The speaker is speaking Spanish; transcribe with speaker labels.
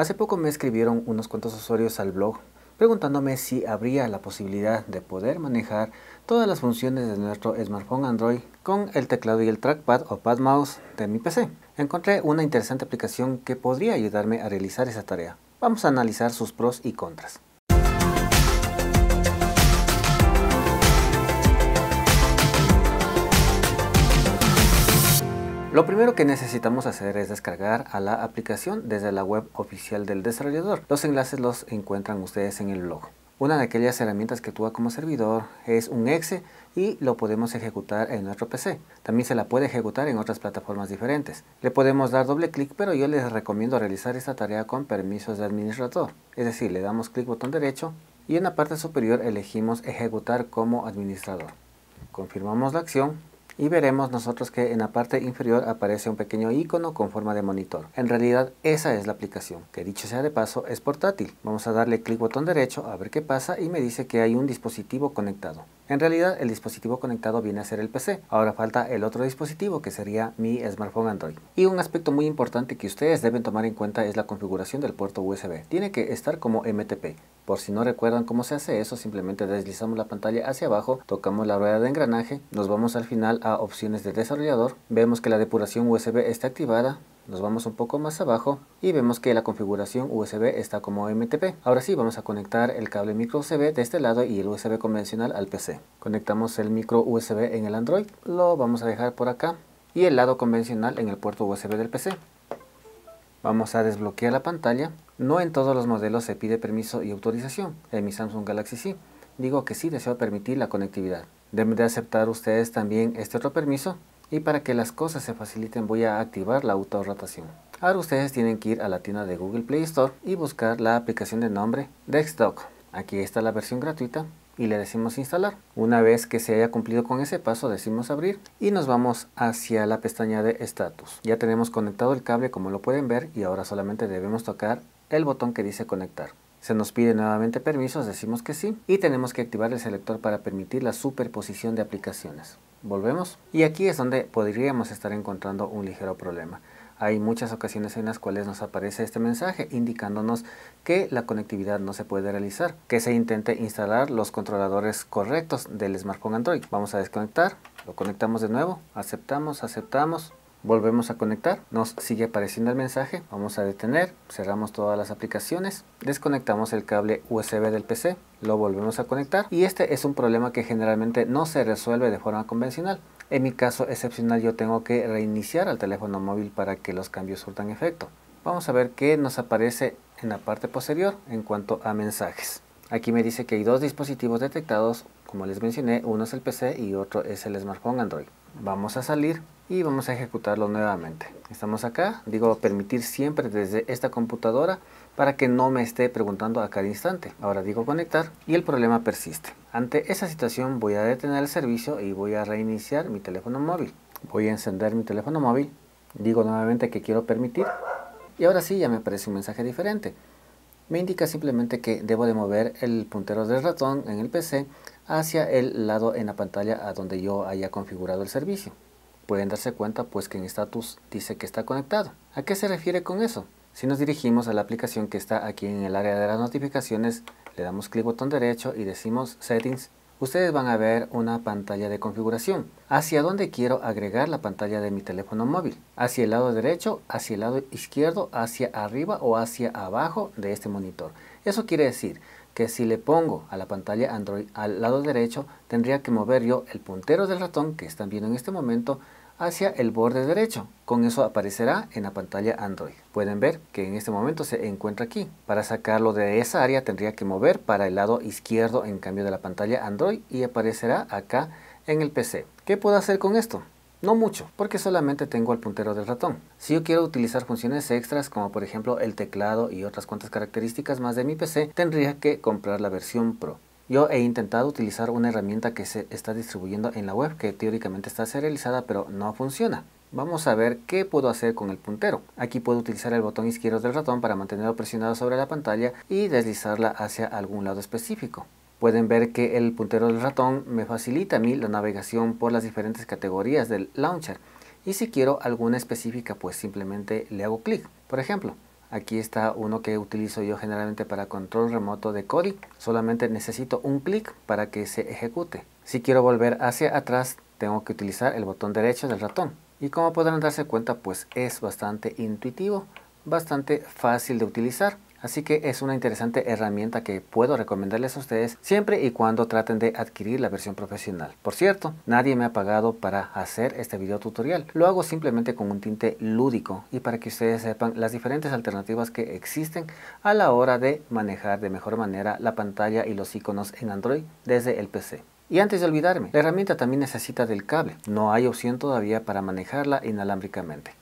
Speaker 1: Hace poco me escribieron unos cuantos usuarios al blog preguntándome si habría la posibilidad de poder manejar todas las funciones de nuestro smartphone Android con el teclado y el trackpad o pad mouse de mi PC. Encontré una interesante aplicación que podría ayudarme a realizar esa tarea. Vamos a analizar sus pros y contras. Lo primero que necesitamos hacer es descargar a la aplicación desde la web oficial del desarrollador. Los enlaces los encuentran ustedes en el blog. Una de aquellas herramientas que actúa como servidor es un exe y lo podemos ejecutar en nuestro PC. También se la puede ejecutar en otras plataformas diferentes. Le podemos dar doble clic, pero yo les recomiendo realizar esta tarea con permisos de administrador. Es decir, le damos clic botón derecho y en la parte superior elegimos ejecutar como administrador. Confirmamos la acción y veremos nosotros que en la parte inferior aparece un pequeño icono con forma de monitor. En realidad esa es la aplicación, que dicho sea de paso es portátil. Vamos a darle clic botón derecho a ver qué pasa y me dice que hay un dispositivo conectado. En realidad el dispositivo conectado viene a ser el PC, ahora falta el otro dispositivo que sería mi smartphone Android. Y un aspecto muy importante que ustedes deben tomar en cuenta es la configuración del puerto USB. Tiene que estar como MTP, por si no recuerdan cómo se hace eso, simplemente deslizamos la pantalla hacia abajo, tocamos la rueda de engranaje, nos vamos al final a opciones de desarrollador, vemos que la depuración USB está activada, nos vamos un poco más abajo y vemos que la configuración USB está como MTP. Ahora sí, vamos a conectar el cable micro USB de este lado y el USB convencional al PC. Conectamos el micro USB en el Android, lo vamos a dejar por acá y el lado convencional en el puerto USB del PC. Vamos a desbloquear la pantalla no en todos los modelos se pide permiso y autorización. En mi Samsung Galaxy sí. Digo que sí deseo permitir la conectividad. Deben de aceptar ustedes también este otro permiso. Y para que las cosas se faciliten voy a activar la rotación Ahora ustedes tienen que ir a la tienda de Google Play Store y buscar la aplicación de nombre Dexdoc. Aquí está la versión gratuita y le decimos instalar. Una vez que se haya cumplido con ese paso decimos abrir y nos vamos hacia la pestaña de estatus. Ya tenemos conectado el cable como lo pueden ver y ahora solamente debemos tocar el botón que dice conectar. Se nos pide nuevamente permisos, decimos que sí, y tenemos que activar el selector para permitir la superposición de aplicaciones. Volvemos, y aquí es donde podríamos estar encontrando un ligero problema. Hay muchas ocasiones en las cuales nos aparece este mensaje indicándonos que la conectividad no se puede realizar, que se intente instalar los controladores correctos del smartphone Android. Vamos a desconectar, lo conectamos de nuevo, aceptamos, aceptamos, volvemos a conectar, nos sigue apareciendo el mensaje, vamos a detener, cerramos todas las aplicaciones, desconectamos el cable USB del PC, lo volvemos a conectar y este es un problema que generalmente no se resuelve de forma convencional. En mi caso excepcional yo tengo que reiniciar al teléfono móvil para que los cambios surtan efecto. Vamos a ver qué nos aparece en la parte posterior en cuanto a mensajes. Aquí me dice que hay dos dispositivos detectados, como les mencioné, uno es el PC y otro es el smartphone Android. Vamos a salir y vamos a ejecutarlo nuevamente. Estamos acá, digo permitir siempre desde esta computadora para que no me esté preguntando a cada instante. Ahora digo conectar y el problema persiste. Ante esa situación voy a detener el servicio y voy a reiniciar mi teléfono móvil. Voy a encender mi teléfono móvil, digo nuevamente que quiero permitir y ahora sí ya me aparece un mensaje diferente. Me indica simplemente que debo de mover el puntero del ratón en el PC hacia el lado en la pantalla a donde yo haya configurado el servicio. Pueden darse cuenta pues que en status dice que está conectado. ¿A qué se refiere con eso? Si nos dirigimos a la aplicación que está aquí en el área de las notificaciones, le damos clic botón derecho y decimos settings, ustedes van a ver una pantalla de configuración, hacia dónde quiero agregar la pantalla de mi teléfono móvil, hacia el lado derecho, hacia el lado izquierdo, hacia arriba o hacia abajo de este monitor. Eso quiere decir que si le pongo a la pantalla Android al lado derecho, tendría que mover yo el puntero del ratón que están viendo en este momento hacia el borde derecho. Con eso aparecerá en la pantalla Android. Pueden ver que en este momento se encuentra aquí. Para sacarlo de esa área tendría que mover para el lado izquierdo en cambio de la pantalla Android y aparecerá acá en el PC. ¿Qué puedo hacer con esto? No mucho, porque solamente tengo el puntero del ratón. Si yo quiero utilizar funciones extras como por ejemplo el teclado y otras cuantas características más de mi PC, tendría que comprar la versión Pro. Yo he intentado utilizar una herramienta que se está distribuyendo en la web, que teóricamente está serializada, pero no funciona. Vamos a ver qué puedo hacer con el puntero. Aquí puedo utilizar el botón izquierdo del ratón para mantenerlo presionado sobre la pantalla y deslizarla hacia algún lado específico pueden ver que el puntero del ratón me facilita a mí la navegación por las diferentes categorías del launcher. Y si quiero alguna específica, pues simplemente le hago clic. Por ejemplo, aquí está uno que utilizo yo generalmente para control remoto de Kodi. Solamente necesito un clic para que se ejecute. Si quiero volver hacia atrás, tengo que utilizar el botón derecho del ratón. Y como podrán darse cuenta, pues es bastante intuitivo, bastante fácil de utilizar. Así que es una interesante herramienta que puedo recomendarles a ustedes siempre y cuando traten de adquirir la versión profesional. Por cierto, nadie me ha pagado para hacer este video tutorial. Lo hago simplemente con un tinte lúdico y para que ustedes sepan las diferentes alternativas que existen a la hora de manejar de mejor manera la pantalla y los iconos en Android desde el PC. Y antes de olvidarme, la herramienta también necesita del cable. No hay opción todavía para manejarla inalámbricamente.